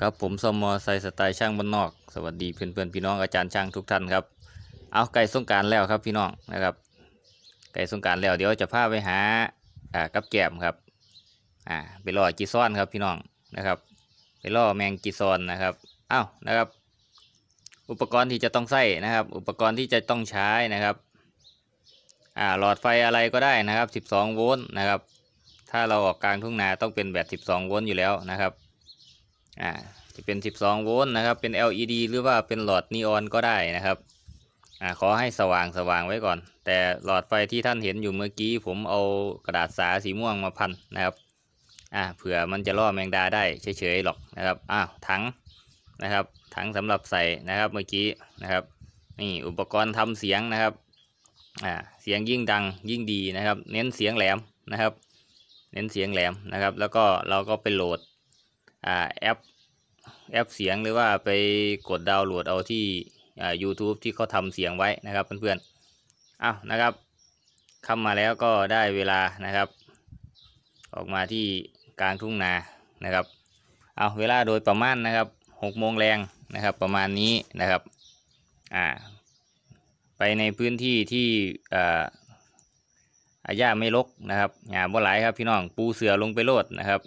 ครับผมสมอไซสไตล์ช่างบนนอกสวัสดีเพื่อนเพื่อนพี่น้องอาจารย์ช่างทุกท่านครับเอาไก่สงการแล้วครับ พี่น้องนะครับไก่สงการแล้วเดี๋ยวจะพาไปหาอ่ากับแก้มครับอ่าไปล่อจีซ้อนครับพี่น้องนะครับ ไปล่อแมงจีซ้อนนะครับอ้าวนะครับ อุปกรณ์ที่จะต้องใส่นะครับ อุปกรณ์ที่จะต้องใช้นะครับอ่าหลอดไฟอะไรก็ได้นะครับ 12 โวลต์นะครับ ถ้าเราออกกลางทุ่งนาต้องเป็นแบบ12 โวลต์อยู่แล้วนะครับอ่าจะเป็น 12โวลต์นะครับ เป็น LED หรือว่าเป็นหลอดนีออนก็ได้นะครับ อ่า ขอให้สว่างสว่างไว้ก่อน แต่หลอดไฟที่ท่านเห็นอยู่เมื่อกี้ ผมเอากระดาษสาสีม่วงมาพันนะครับ อ่า เผื่อมันจะล่อแมงดาได้เฉยๆหรอกนะครับอ้าวถังนะครับ ถังสำหรับใส่นะครับเมื่อกี้นะครับ นี่อุปกรณ์ทำเสียงนะครับ อ่า เสียงยิ่งดังยิ่งดีนะครับ เน้นเสียงแหลมนะครับ เน้นเสียงแหลมนะครับ แล้วก็เราก็ไปโหลดแอปแอปเสียงหรือว่าไปกดดาวน์โหลดเอาที่ YouTube ที่เขาทำเสียงไว้นะครับ เพื่อนๆอ้าวนะครับเข้ามาแล้วก็ได้เวลานะครับ ออกมาที่กลางทุ่งนานะครับเอาเวลาโดยประมาณนะครับหกโมงแรงนะครับประมาณนี้นะครับอ่าไปในพื้นที่ที่อ่าอาญาไม่ลกนะครับหยาบ่หลายครับพี่น้องปูเสือลงไปโลดนะครับ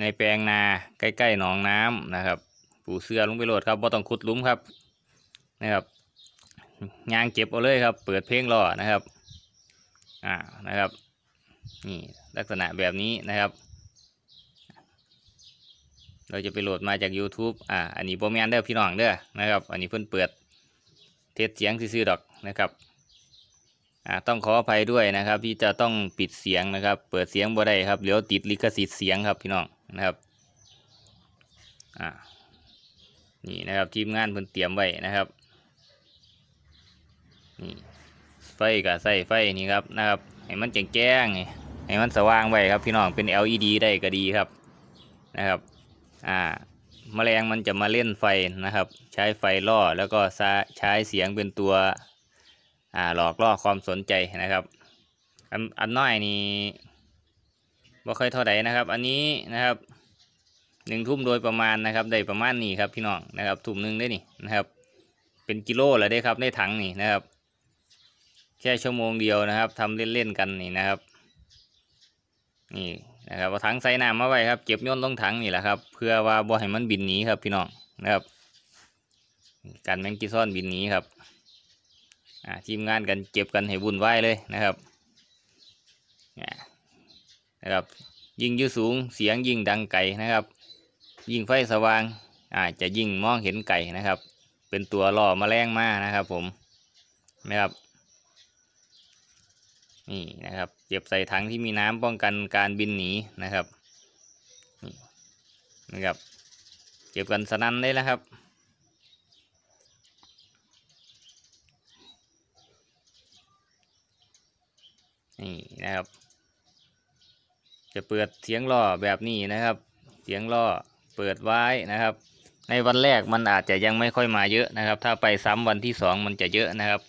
ในแปลงนาใกล้ ๆ หนองน้ำนะครับปูเสื้อลงไปโหลดครับบ่ต้องขุดลุ้มครับนะครับยางเก็บเอาเลยครับ เปิดเพลงรอนะครับ อ่านะครับนี่ลักษณะแบบนี้นะครับ เราจะไปโหลดมาจาก YouTube อ่าอันนี้โปรแมนเด้อพี่น้องเด้อนะครับ อันนี้เพิ่นเปิดเทสเสียงซื่อๆดอกนะครับ อ่าต้องขออภัยด้วยนะครับที่จะต้องปิดเสียงนะครับ เปิดเสียงบ่ได้ครับเดี๋ยวติดลิขสิทธิ์เสียงครับพี่น้องนะครับ อ่า นี่นะครับทีมงานเพิ่นเตรียมไว้นะครับ นี่ไฟกับใส่ไฟนี่ครับ นะครับ ให้มันแจ้งแจ้งให้มันสว่างไว้ครับพี่น้อง เป็น LED ได้ก็ดีครับ นะครับ อ่า แมลงมันจะมาเล่นไฟนะครับ ใช้ไฟล่อแล้วก็ใช้เสียงเป็นตัวอ่าหลอกล่อความสนใจนะครับ อันอันน้อยนี่ม่ค่อยเท่าไหร่นะครับ อันนี้นะครับหนึ่งทุ่มโดยประมาณนะครับได้ประมาณนี้ครับ พี่น้องนะครับถุ่มหนึ่งได้นี่นะครับ เป็นกิโลแล้วได้ครับได้ถังนี่นะครับแค่ชั่วโมงเดียวนะครับ ทำเล่นๆกันนี่นะครับนี่นะครับเอาถังใส่น้ำมาไว้ครับเก็บย่นลงถังนี่แหละครับ เพื่อว่าบ่ให้มันบินหนีครับ พี่น้องนะครับกันแมงกิซอนบินหนีครับอาทีมงานกันเก็บกันให้บุญไหวเลยนะครับ นะครับ ยิงยืดสูงเสียงยิงดังไกลนะครับยิ่งไฟสว่างอาจจะยิ่งมองเห็นไก่นะครับ เป็นตัวล่อมแมลงมา นะครับ ผมนะครับ นี่นะครับ เก็บใส่ถังที่มีน้ำป้องกันการบินหนีนะครับ นี่นะครับ เก็บกันสนั่นได้แล้วครับ นี่นะครับ จะเปิดเสียงล่อแบบนี้นะครับ เสียงล่อเปิดไว้นะครับ ในวันแรกมันอาจจะยังไม่ค่อยมาเยอะนะครับ ถ้าไปซ้ำวันที่ 2 มันจะเยอะนะครับ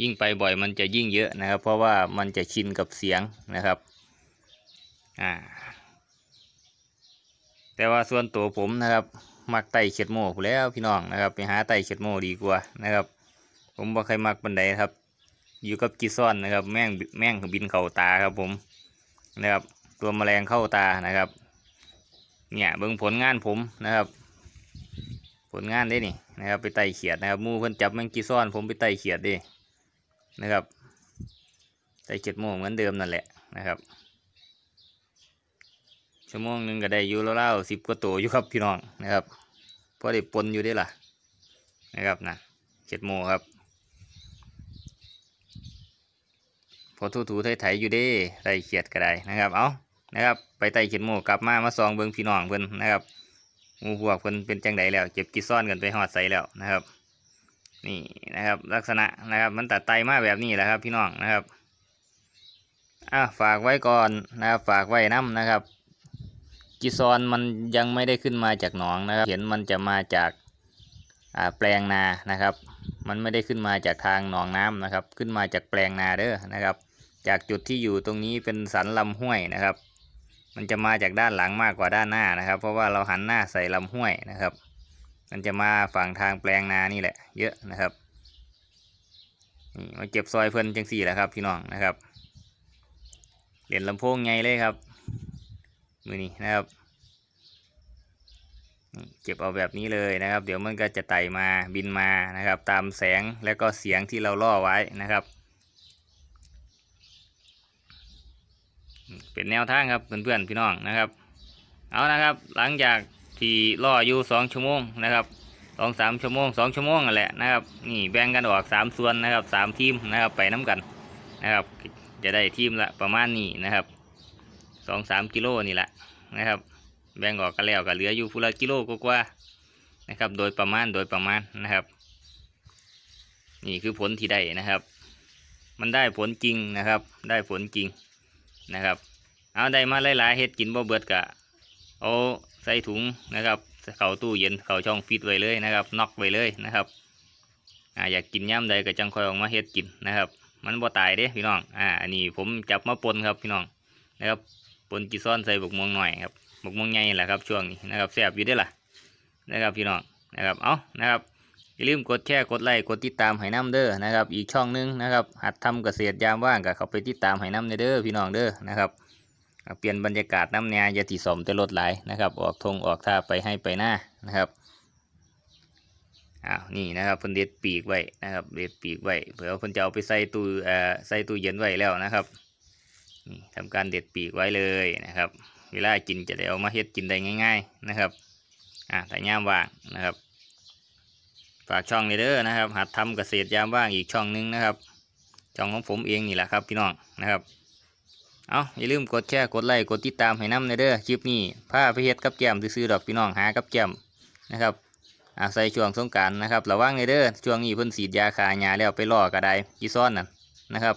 ยิ่งไปบ่อยมันจะยิ่งเยอะนะครับ เพราะว่ามันจะชินกับเสียงนะครับอ่าแต่ว่าส่วนตัวผมนะครับ มักไต่เข็ดโม่แล้วพี่น้องนะครับไปหาไต่เข็ดโม่ดีกว่านะครับ ผมบ่เคยมักบันไดครับอยู่กับกีซ่อนนะครับแม่งแม่งบินเข่าตาครับ ผมนะครับตัวแมลงเข้าตานะครับเนี่ยเบิ้งผลงานผมนะครับ ผลงานได้นี่นะครับ ไปไต่เขียดนะครับมูเพื่อนจับแมงกีซ่อนผมไปไต่เขียดดินะครับไต่เขียดโมงเหมือนเดิมนั่นแหละนะครับชั่วโมงหนึ่งก็ได้อยู่แล่าๆสิบกว่าตัวอยู่ครับพี่น้องนะครับเพราะได้ปนอยู่ได้ล่ะนะครับนะเขียดโมครับ พอทูถูไถ่ไถอยู่ดิไต่เขียดก็ได้นะครับเอานะครับไปไต่เขียนโมกลับมามาซองเบิ้งพี่น้องเพิ่นนะครับมูพวกเพิ่นเป็นจังไดแล้วเก็บกิซ่อนกันไปหอดใส่แล้วนะครับ นี่นะครับ ลักษณะนะครับ มันตัดไตมาแบบนี้แหละครับ พี่น้องนะครับ อ่ะฝากไว้ก่อนนะครับฝากไว้น้ำนะครับกิซอนมันยังไม่ได้ขึ้นมาจากหนองนะครับเห็นมันจะมาจากแปลงนานะครับ มันไม่ได้ขึ้นมาจากทางหนองน้ำนะครับ ขึ้นมาจากแปลงนาเด้อนะครับ จากจุดที่อยู่ตรงนี้เป็นสันลำห้วยนะครับมันจะมาจากด้านหลังมากกว่าด้านหน้านะครับ เพราะว่าเราหันหน้าใส่ลำห้วยนะครับ มันจะมาฝั่งทางแปลงนานี่แหละ เยอะนะครับนี่มาเก็บซอยเพล่นจังสี่แหละครับพี่น้องนะครับเหรียญลำโพงไงเลยครับมือนี้นะครับเก็บเอาแบบนี้เลยนะครับ เดี๋ยวมันก็จะไต่มาบินมานะครับ ตามแสงและก็เสียงที่เราล่อไว้นะครับเป็นแนวทางครับเพื่อนๆพี่น้องนะครับ เอานะครับ หลังจากที่ล่ออยู่สองชั่วโมงนะครับสองสามชั่วโมงสองชั่วโมงนั่นแหละนะครับนี่แบ่งกันออกสามส่วนนะครับสามทีมนะครับ ไปน้ากันนะครับจะได้ทีมละประมาณนี้นะครับสองสามกิโลนี่แหละนะครับ แบ่งออกกันแล้วก็เหลืออยู่พุละกิโลกว่านะครับ โดยประมาณโดยประมาณนะครับนี่คือผลที่ได้นะครับ มันได้ผลจริงนะครับ ได้ผลจริงนะครับเอาได้มาหลายๆเฮ็ดกินบ่เบิดกะเอาใส่ถุงนะครับเข่าตู้เย็นเข่าช่องฟิตไว้เลยนะครับน็อกไว้เลยนะครับ อ่าอยากกินย่ำใดก็จังคอยออกมาเฮ็ดกินนะครับ มันบ่ตายเด้พี่น้องอ่า อันนี้ผมจับมาปนครับพี่น้องนะครับปนกีซอนใส่บกม่วงหน่อยครับบกม่วงใหญ่แหละครับช่วงนี้นะครับแซ่บอยู่ได้ล่ะนะครับพี่น้องนะครับเอานะครับอย่าลืมกดแชร์กดไลค์กดติดตามไห้น้ำเด้อนะครับ อีกช่องนึงนะครับหัดทำเกษตรยามว่างกับเขาไปติดตามไห้น้ำเด้อพี่น้องเด้อนะครับเปลี่ยนบรรยากาศน้ำเนียยาติสมจะลดไหลนะครับ ออกทงออกท่าไปให้ไปหน้านะครับอ้าวนี่นะครับเพิ่นเด็ดปีกไว้นะครับเด็ดปีกไว้เผื่อ เพิ่นจะเอาไปใส่ตู้เอ่อใส่ตู้เย็นไว้แล้วนะครับนี่ทำการเด็ดปีกไว้เลยนะครับ เวลากินจะได้เอามาเฮ็ดกินได้ง่าย ๆ นะครับอ่าแต่ยามว่างนะครับฝากช่องนี้เด้อนะครับ หัดทำเกษตรยามว่างอีกช่องนึงนะครับ ช่องของผมเองนี่แหละครับพี่น้องนะครับ เอาอย่าลืมกดแชร์กดไลค์กดติดตามให้น้ำในเด้อคลิปนี้ผ้าพิเศษกับแก้มซื้อดอกพี่น้องหากับแก้มนะครับ อาศัยช่วงสงการนะครับระวังในเด้อช่วงนี้เพิ่นสีดยาคายาแล้วไปล่อกระไดกีซ้อนน่นนะครับ